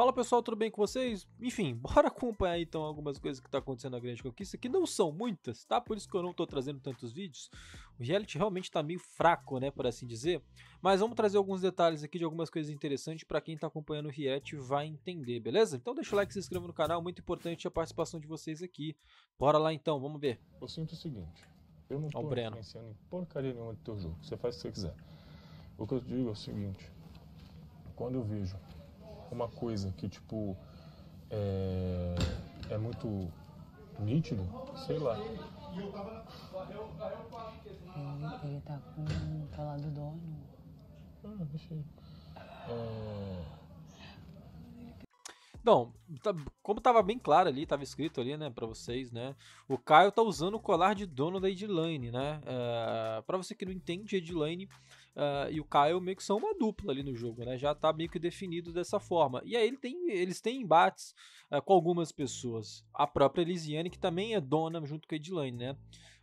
Fala pessoal, tudo bem com vocês? Enfim, bora acompanhar então algumas coisas que tá acontecendo na Grande Conquista, que não são muitas, tá? Por isso que eu não estou trazendo tantos vídeos. O reality realmente está meio fraco, né, por assim dizer. Mas vamos trazer alguns detalhes aqui de algumas coisas interessantes para quem está acompanhando o reality vai entender, beleza? Então deixa o like, se inscreva no canal, muito importante a participação de vocês aqui. Bora lá então, vamos ver. Eu sinto o seguinte, eu não estou pensando em porcaria nenhuma do teu jogo, você faz o que você quiser. O que eu digo é o seguinte, quando eu vejo uma coisa que, tipo, é, é muito nítido, sei lá. Ele, ele tá com o tá falar do dono. Ah, deixa ele. É... Não, tá, como tava bem claro ali, tava escrito ali, né, pra vocês, né? O Caio tá usando o colar de dono da Edlane, né? Uh, pra você que não entende, Edlane uh, eh, e o Caio meio que são uma dupla ali no jogo, né? Já tá meio que definido dessa forma. E aí ele tem, eles têm embates uh, com algumas pessoas. A própria Elisiane, que também é dona junto com a Edlane, né?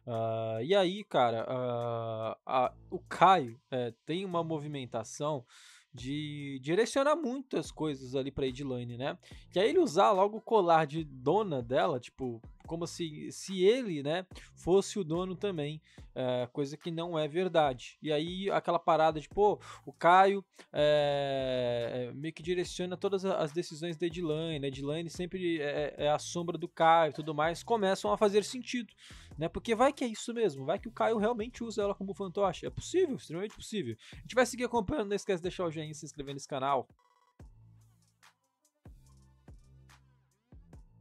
Uh, e aí, cara, uh, uh, o Caio tem uma movimentação de direcionar muitas coisas ali pra Edilane, né? Que aí ele usar logo o colar de dona dela, tipo, como se, se ele, né, fosse o dono também, é, coisa que não é verdade. E aí aquela parada de, pô, o Caio é, meio que direciona todas as decisões da Edilane, né? Edilane sempre é, é, é, a sombra do Caio e tudo mais, começam a fazer sentido né? Porque vai que é isso mesmo, vai que o Caio realmente usa ela como fantoche. É possível, extremamente possível. A gente vai seguir acompanhando, não esquece de deixar o joinha e se inscrever nesse canal.